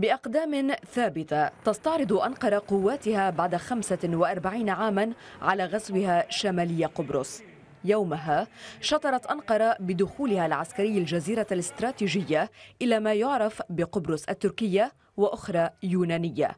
بأقدام ثابتة تستعرض أنقرة قواتها بعد 45 عاما على غزوها شمالي قبرص يومها شطرت أنقرة بدخولها العسكري الجزيرة الاستراتيجية إلى ما يعرف بقبرص التركية وأخرى يونانية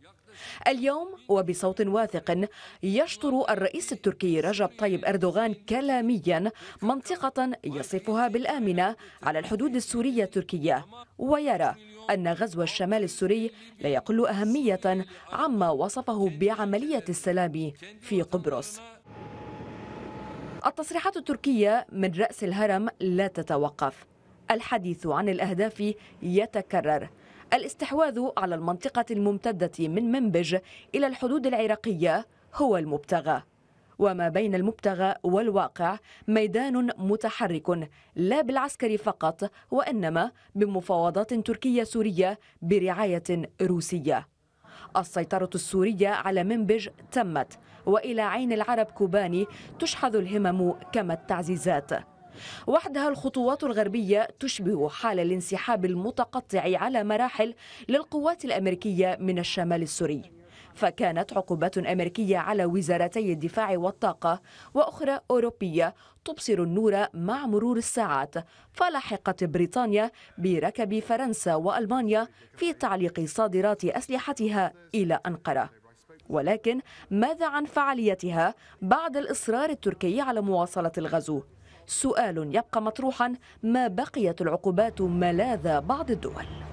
اليوم وبصوت واثق يشطر الرئيس التركي رجب طيب أردوغان كلاميا منطقة يصفها بالآمنة على الحدود السورية التركية ويرى أن غزو الشمال السوري لا يقل أهمية عما وصفه بعملية السلام في قبرص التصريحات التركية من رأس الهرم لا تتوقف الحديث عن الأهداف يتكرر الاستحواذ على المنطقة الممتدة من منبج إلى الحدود العراقية هو المبتغى وما بين المبتغى والواقع ميدان متحرك لا بالعسكر فقط وإنما بمفاوضات تركية سورية برعاية روسية السيطرة السورية على منبج تمت وإلى عين العرب كوباني تشحذ الهمم كما التعزيزات وحدها الخطوات الغربية تشبه حال الانسحاب المتقطع على مراحل للقوات الأمريكية من الشمال السوري فكانت عقوبات أمريكية على وزارتي الدفاع والطاقة وأخرى أوروبية تبصر النور مع مرور الساعات فلحقت بريطانيا بركب فرنسا وألمانيا في تعليق صادرات أسلحتها إلى أنقرة ولكن ماذا عن فعاليتها بعد الإصرار التركي على مواصلة الغزو؟ سؤال يبقى مطروحا ما بقيت العقوبات ملاذ بعض الدول